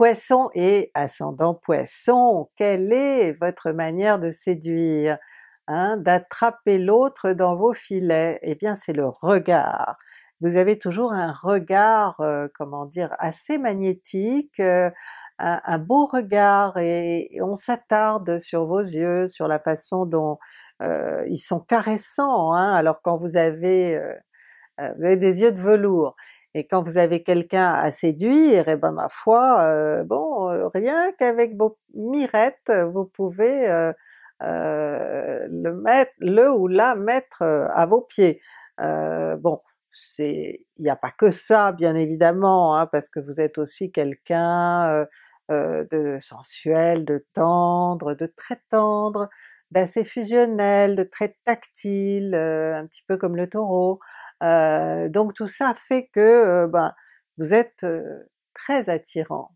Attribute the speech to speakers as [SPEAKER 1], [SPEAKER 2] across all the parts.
[SPEAKER 1] poissons et ascendant poisson, quelle est votre manière de séduire? Hein, d'attraper l'autre dans vos filets? Eh bien c'est le regard. Vous avez toujours un regard, euh, comment dire, assez magnétique, euh, un, beau regard et, on s'attarde sur vos yeux, sur la façon dont euh, ils sont caressants, hein, alors quand vous avez des yeux de velours. Et quand vous avez quelqu'un à séduire, et eh ben ma foi, euh, bon, euh, rien qu'avec vos mirettes, vous pouvez euh, le mettre, le ou la mettre à vos pieds. bon, c'est, il n'y a pas que ça bien évidemment, hein, parce que vous êtes aussi quelqu'un de sensuel, de tendre, de très tendre, d'assez fusionnel, de très tactile, un petit peu comme le taureau. Euh, donc tout ça fait que euh, ben, vous êtes euh, très attirant.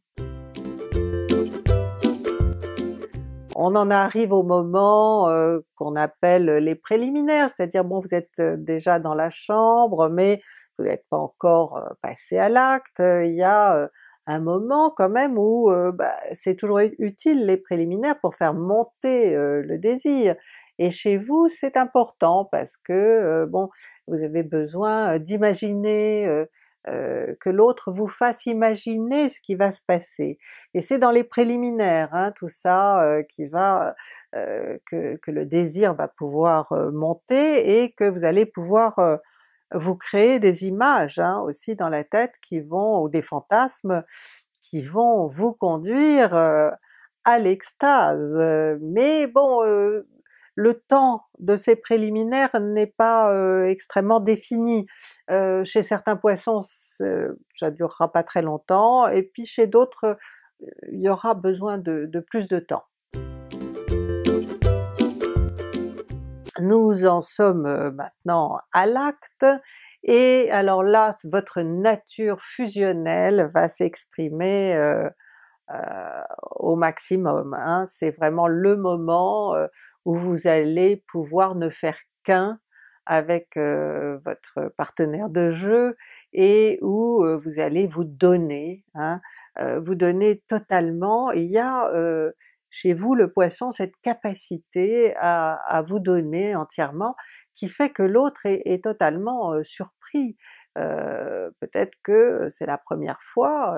[SPEAKER 1] On en arrive au moment qu'on appelle les préliminaires, c'est-à-dire bon vous êtes déjà dans la chambre mais vous n'êtes pas encore passé à l'acte, il y a un moment quand même où bah, c'est toujours utile les préliminaires pour faire monter le désir et chez vous, c'est important parce que euh, bon, vous avez besoin euh, d'imaginer, euh, que l'autre vous fasse imaginer ce qui va se passer. Et c'est dans les préliminaires, hein, tout ça, qui va que, le désir va pouvoir monter et que vous allez pouvoir vous créer des images hein, aussi dans la tête qui vont, ou des fantasmes qui vont vous conduire à l'extase. Mais bon, le temps de ces préliminaires n'est pas euh, extrêmement défini. Euh, chez certains poissons, ça durera pas très longtemps, et puis chez d'autres, il y aura besoin de, plus de temps. Nous en sommes euh, maintenant à l'acte, et alors là, votre nature fusionnelle va s'exprimer au maximum. Hein. C'est vraiment le moment où vous allez pouvoir ne faire qu'un avec votre partenaire de jeu et où vous allez vous donner, hein, vous donner totalement. il y a chez vous le poisson cette capacité à, vous donner entièrement qui fait que l'autre est, totalement surpris. Peut-être que c'est la première fois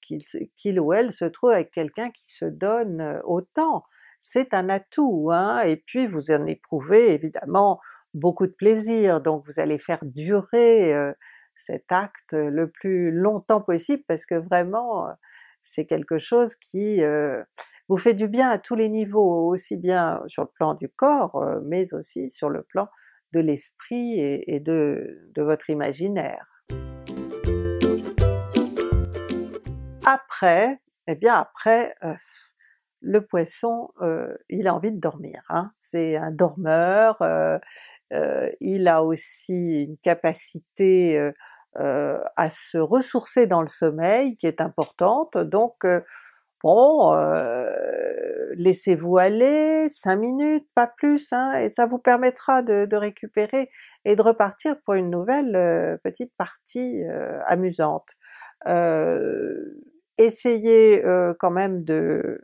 [SPEAKER 1] qu'il ou elle se trouve avec quelqu'un qui se donne autant c'est un atout, hein? et puis vous en éprouvez évidemment beaucoup de plaisir, donc vous allez faire durer cet acte le plus longtemps possible parce que vraiment c'est quelque chose qui vous fait du bien à tous les niveaux, aussi bien sur le plan du corps, mais aussi sur le plan de l'esprit et, de, votre imaginaire. Après, eh bien après, le poisson, euh, il a envie de dormir. Hein. C'est un dormeur, euh, euh, il a aussi une capacité à se ressourcer dans le sommeil qui est importante, donc bon, laissez-vous aller cinq minutes, pas plus, hein, et ça vous permettra de, récupérer et de repartir pour une nouvelle petite partie amusante. essayez quand même de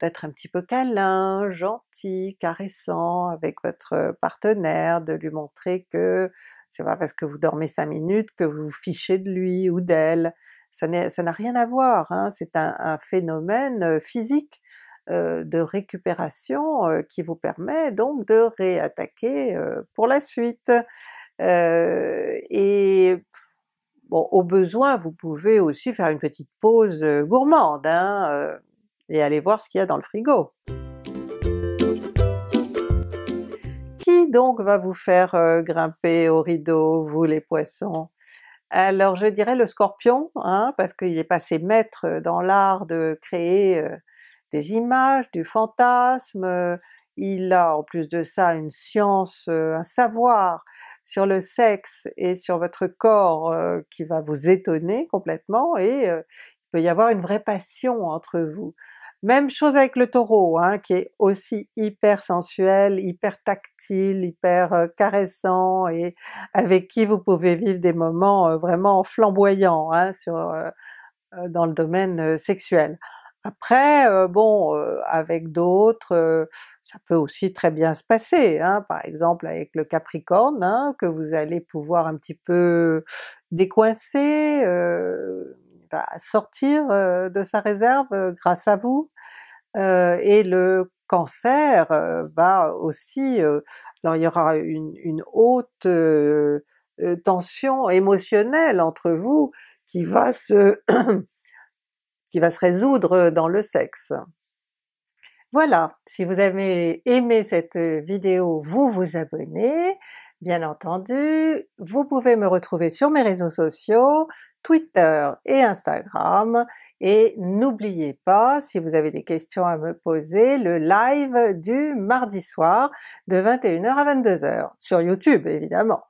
[SPEAKER 1] d'être un petit peu câlin, gentil, caressant avec votre partenaire, de lui montrer que c'est pas parce que vous dormez cinq minutes que vous vous fichez de lui ou d'elle, ça n'a rien à voir, hein. c'est un, phénomène physique de récupération qui vous permet donc de réattaquer pour la suite. et bon, au besoin vous pouvez aussi faire une petite pause gourmande, hein, et aller voir ce qu'il y a dans le frigo. Qui donc va vous faire euh, grimper au rideau, vous les poissons? Alors je dirais le Scorpion, hein, parce qu'il est passé maître dans l'art de créer euh, des images, du fantasme, il a en plus de ça une science, euh, un savoir sur le sexe et sur votre corps qui va vous étonner complètement et y avoir une vraie passion entre vous. Même chose avec le Taureau, hein, qui est aussi hyper sensuel, hyper tactile, hyper euh, caressant et avec qui vous pouvez vivre des moments euh, vraiment flamboyants hein, euh, dans le domaine sexuel. Après, bon, avec d'autres, ça peut aussi très bien se passer, hein. par exemple avec le Capricorne, que vous allez pouvoir un petit peu décoincer, sortir de sa réserve grâce à vous. et le cancer va aussi, alors il y aura une, une haute tension émotionnelle entre vous qui va se qui va se résoudre dans le sexe. Voilà, si vous avez aimé cette vidéo, vous vous abonnez, bien entendu, vous pouvez me retrouver sur mes réseaux sociaux, Twitter et Instagram. Et n'oubliez pas, si vous avez des questions à me poser, le live du mardi soir de 21h à 22h, sur YouTube évidemment.